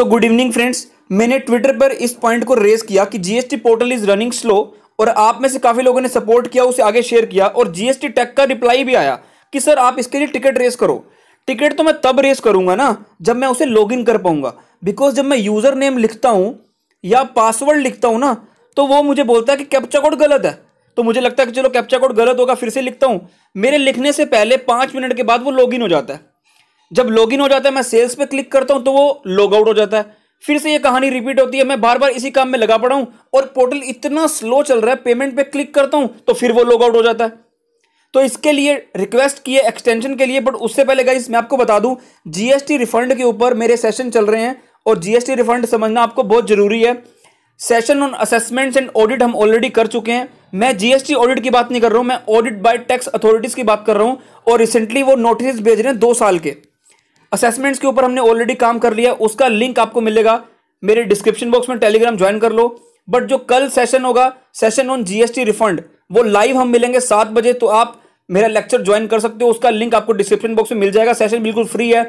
सो good evening friends मैंने Twitter पर इस पॉइंट को रेस किया कि GST portal is running slow और आप में से काफ़ी लोगों ने सपोर्ट किया उसे आगे शेयर किया और जीएसटी टेक का रिप्लाई भी आया कि सर आप इसके लिए टिकट रेस करो टिकट तो मैं तब रेस करूंगा ना जब मैं उसे लॉग कर पाऊंगा बिकॉज जब मैं यूज़र नेम लिखता हूँ या पासवर्ड लिखता हूँ ना तो वो मुझे बोलता है कि कैप्चा कोड गलत है तो मुझे लगता है कि चलो कैप्चा कोड गलत होगा फिर से लिखता हूँ मेरे लिखने से पहले पाँच मिनट के बाद वो लॉग हो जाता है जब लॉग इन हो जाता है मैं सेल्स पे क्लिक करता हूं तो वो लॉग आउट हो जाता है फिर से ये कहानी रिपीट होती है मैं बार बार इसी काम में लगा पड़ा हूं और पोर्टल इतना स्लो चल रहा है पेमेंट पे क्लिक करता हूं तो फिर वो लॉग आउट हो जाता है तो इसके लिए रिक्वेस्ट किए एक्सटेंशन के लिए बट उससे पहले गाइस मैं आपको बता दूं जीएसटी रिफंड के ऊपर मेरे सेशन चल रहे हैं और जीएसटी रिफंड समझना आपको बहुत ज़रूरी है session on assessments and audit हम ऑलरेडी कर चुके हैं मैं जीएसटी ऑडिट की बात नहीं कर रहा हूँ मैं ऑडिट बाय टैक्स अथॉरिटीज़ की बात कर रहा हूँ और रिसेंटली वो नोटिस भेज रहे हैं दो साल के असेसमेंट्स के ऊपर हमने ऑलरेडी काम कर लिया उसका लिंक आपको मिलेगा मेरे डिस्क्रिप्शन बॉक्स में टेलीग्राम ज्वाइन कर लो बट जो कल सेशन होगा सेशन ऑन जीएसटी रिफंड वो लाइव हम मिलेंगे सात बजे तो आप मेरा लेक्चर ज्वाइन कर सकते हो उसका लिंक आपको डिस्क्रिप्शन बॉक्स में मिल जाएगा सेशन बिल्कुल फ्री है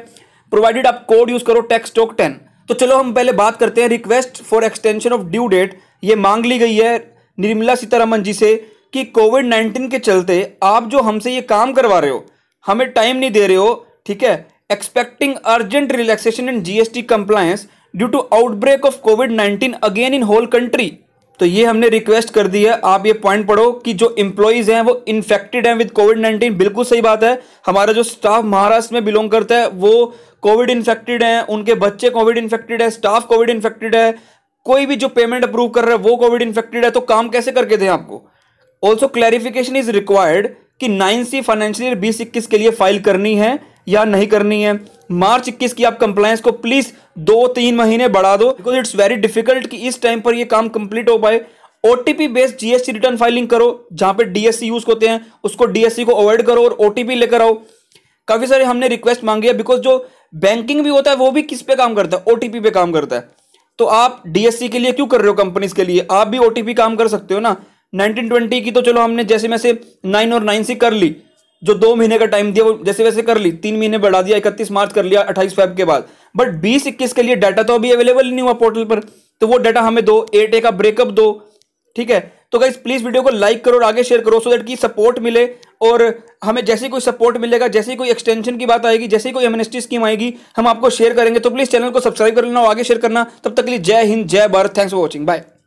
प्रोवाइडेड आप कोड यूज करो टेक्स टॉक टेन तो चलो हम पहले बात करते हैं request for extension of due date ये मांग ली गई है निर्मला सीतारामन जी से कि कोविड नाइन्टीन के चलते आप जो हमसे ये काम करवा रहे हो हमें टाइम नहीं दे रहे हो ठीक है expecting urgent relaxation in GST compliance due to outbreak of COVID 19 again in whole country तो ये हमने रिक्वेस्ट कर दी है आप ये पॉइंट पढ़ो कि जो इंप्लॉइज हैं वो इन्फेक्टेड हैं विद कोविड नाइन्टीन बिल्कुल सही बात है हमारा जो स्टाफ महाराष्ट्र में बिलोंग करता है वो कोविड इन्फेक्टेड हैं उनके बच्चे कोविड इन्फेक्टेड है स्टाफ कोविड इन्फेक्टेड है कोई भी जो पेमेंट अप्रूव कर रहा है वो कोविड इन्फेक्टेड है तो काम कैसे करके दें आपको ऑल्सो क्लैरिफिकेशन इज रिक्वायर्ड कि नाइन सी फाइनेंशियल बीस इक्कीस के लिए फाइल करनी है या नहीं करनी है मार्च इक्कीस की आप कंप्लायंस को प्लीज़ दो तीन महीने बढ़ा दो बिकॉज इट्स वेरी डिफिकल्ट कि इस टाइम पर ये काम कंप्लीट हो पाए ओ बेस्ड जीएसटी रिटर्न फाइलिंग करो जहां पे डीएससी यूज होते हैं उसको डीएससी को अवॉइड करो और ओटीपी लेकर आओ काफ़ी सारे हमने रिक्वेस्ट मांगी है बिकॉज जो बैंकिंग भी होता है वो भी किस पे काम करता है ओटीपी पे काम करता है तो आप डीएससी के लिए क्यों कर रहे हो कंपनीज के लिए आप भी ओ काम कर सकते हो ना 1920 की तो चलो हमने जैसे में से नाइन और नाइन सी कर ली जो दो महीने का टाइम दिया वो जैसे वैसे कर ली तीन महीने बढ़ा दिया इकतीस मार्च कर लिया अट्ठाईस फेब के बाद बट बीस इक्कीस के लिए डाटा तो अभी अवेलेबल नहीं हुआ पोर्टल पर तो वो डाटा हमें दो एट ए का ब्रेकअप दो ठीक है तो गाइज प्लीज़ वीडियो को लाइक करो और आगे शेयर करो सो दैट की सपोर्ट मिले और हमें जैसे कोई सपोर्ट मिलेगा जैसे कोई एक्सटेंशन की बात आएगी जैसे कोई एमनेस्टी स्कीम आएगी हम आपको शेयर करेंगे तो प्लीज़ चैनल को सब्सक्राइब कर लेना और आगे शेयर करना तब तक के लिए जय हिंद जय Bharat thanks for watching bye